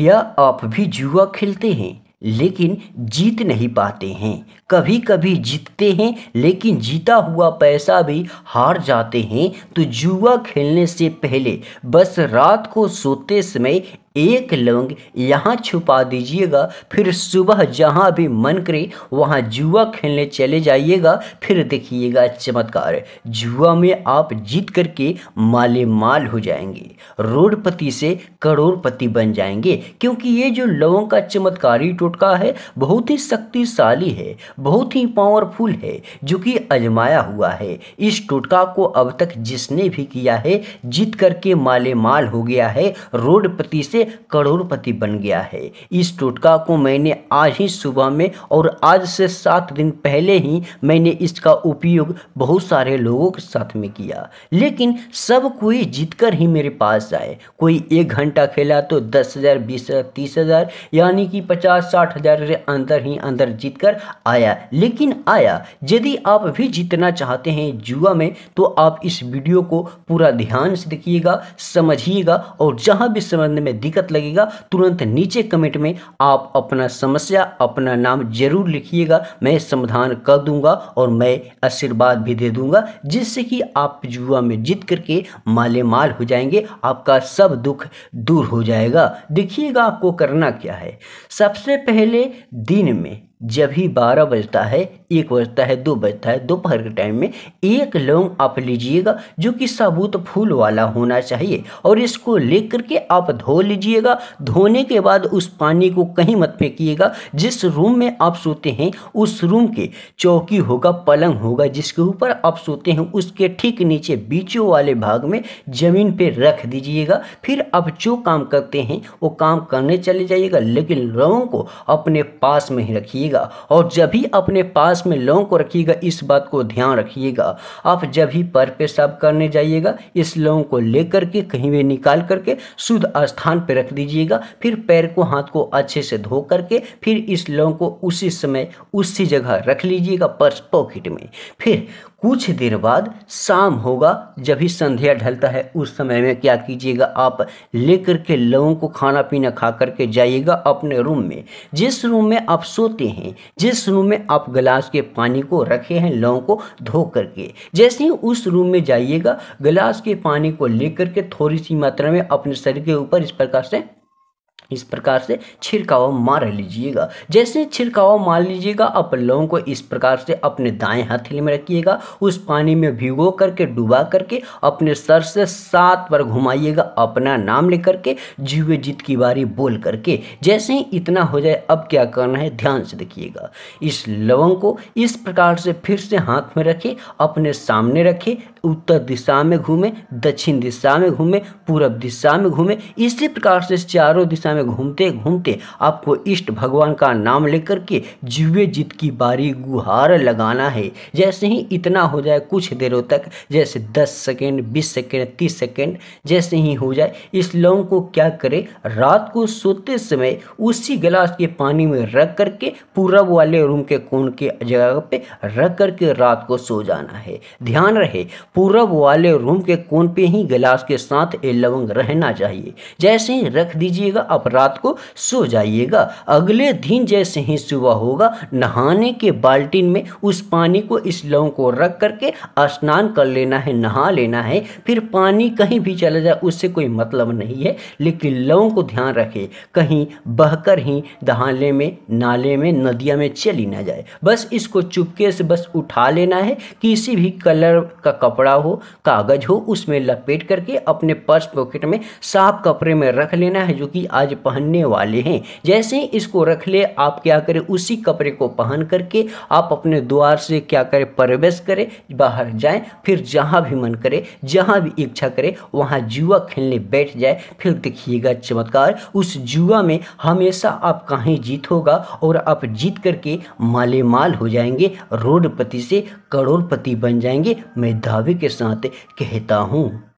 क्या आप भी जुआ खेलते हैं लेकिन जीत नहीं पाते हैं कभी कभी जीतते हैं लेकिन जीता हुआ पैसा भी हार जाते हैं तो जुआ खेलने से पहले बस रात को सोते समय एक लौंग यहाँ छुपा दीजिएगा फिर सुबह जहाँ भी मन करे वहाँ जुआ खेलने चले जाइएगा फिर देखिएगा चमत्कार जुआ में आप जीत करके माले माल हो जाएंगे रोडपति से करोड़पति बन जाएंगे क्योंकि ये जो लौंग का चमत्कारी टोटका है बहुत ही शक्तिशाली है बहुत ही पावरफुल है जो कि अजमाया हुआ है इस टोटका को अब तक जिसने भी किया है जीत करके माले माल हो गया है रोडपति से करोड़पति बन गया है इस टोटका को मैंने आज ही सुबह में और आज से सात दिन पहले ही मैंने इसका उपयोग बहुत सारे लोगों के साथ में किया लेकिन सब कोई जीत ही मेरे पास आए कोई एक घंटा खेला तो दस हज़ार बीस हज़ार तीस हज़ार यानी कि पचास साठ हज़ार के अंदर ही अंदर जीत आया लेकिन आया यदि आप भी जीतना चाहते हैं जुआ में तो आप इस वीडियो को पूरा ध्यान से देखिएगा समझिएगा और जहाँ भी समझने में दिक्कत लगेगा तुरंत नीचे कमेंट में आप अपना समस्या अपना नाम जरूर लिखिएगा मैं समाधान कर दूंगा और मैं आशीर्वाद भी दे दूंगा जिससे कि आप जुआ में जीत करके माले माल हो जाएंगे आपका सब दुख दूर हो जाएगा देखिएगा आपको करना क्या है सबसे पहले दिन में जब ही बारह बजता है एक बजता है दो बजता है दोपहर के टाइम में एक लौंग आप लीजिएगा जो कि साबुत फूल वाला होना चाहिए और इसको लेकर के आप धो लीजिएगा धोने के बाद उस पानी को कहीं मत फेंकीगा जिस रूम में आप सोते हैं उस रूम के चौकी होगा पलंग होगा जिसके ऊपर आप सोते हैं उसके ठीक नीचे बीचों वाले भाग में ज़मीन पर रख दीजिएगा फिर आप जो काम करते हैं वो काम करने चले जाइएगा लेकिन लौंग को अपने पास में ही रखिएगा और जब भी अपने पास पास में लौंग को रखिएगा इस बात को ध्यान रखिएगा आप जब ही पैर पे साफ करने जाइएगा इस लौंग को लेकर के कहीं भी निकाल करके शुद्ध स्थान पर रख दीजिएगा फिर पैर को हाथ को अच्छे से धो करके फिर इस लौंग को उसी समय उसी जगह रख लीजिएगा पर्स पॉकेट में फिर कुछ देर बाद शाम होगा जब ही संध्या ढलता है उस समय में क्या कीजिएगा आप लेकर के लोगों को खाना पीना खा करके जाइएगा अपने रूम में जिस रूम में आप सोते हैं जिस रूम में आप गिलास के पानी को रखे हैं लोगों को धो करके जैसे ही उस रूम में जाइएगा गिलास के पानी को लेकर के थोड़ी सी मात्रा में अपने शरीर के ऊपर इस प्रकार से इस प्रकार से छिड़काव मार लीजिएगा जैसे छिड़काव मार लीजिएगा आप लौंग को इस प्रकार से अपने दाएं हथेली में रखिएगा उस पानी में भिगो करके डुबा करके अपने सर से सात बार घुमाइएगा अपना नाम लेकर के जीवे जीत की बारी बोल करके जैसे ही इतना हो जाए अब क्या करना है ध्यान से देखिएगा इस लवंग को इस प्रकार से फिर से हाथ में रखे अपने सामने रखे उत्तर दिशा में घूमे दक्षिण दिशा में घूमे पूर्व दिशा में घूमे इसी प्रकार से चारों दिशा में में घूमते घूमते आपको इष्ट भगवान का नाम लेकर के जीवे जीत की बारी गुहार लगाना है जैसे ही इतना हो जाए कुछ देरों तक जैसे 10 सेकेंड 20 सेकेंड 30 सेकेंड जैसे ही हो जाए इस लौंग को क्या करें रात को सोते समय उसी गिलास के पानी में रख करके पूरब वाले रूम के कोण के जगह पे रख करके रात को सो जाना है ध्यान रहे पूरब वाले रूम के कोण पे ही गिलास के साथ ये लवंग रहना चाहिए जैसे ही रख दीजिएगा आप रात को सो जाइएगा अगले दिन जैसे ही सुबह होगा नहाने के बाल्टीन में उस पानी को इस लौंग को रख करके स्नान कर लेना है नहा लेना है फिर पानी कहीं भी चला जाए उससे कोई मतलब नहीं है लेकिन लौंग को ध्यान रखे कहीं बहकर ही दहाले में नाले में नदिया में चली ना जाए बस इसको चुपके से बस उठा लेना है किसी भी कलर का कपड़ा हो कागज़ हो उसमें लपेट करके अपने पर्स पॉकेट में साफ कपड़े में रख लेना है जो कि आज पहनने वाले हैं जैसे ही इसको रख ले आप क्या करें उसी कपड़े को पहन करके आप अपने द्वार से क्या करें प्रवेश करें बाहर जाएं फिर जहां भी मन करे जहां भी इच्छा करे वहां जुआ खेलने बैठ जाए फिर देखिएगा चमत्कार उस जुआ में हमेशा आप कहीं जीत होगा और आप जीत करके माले माल हो जाएंगे रोडपति से करोड़पति बन जाएंगे मैं दावे के साथ कहता हूँ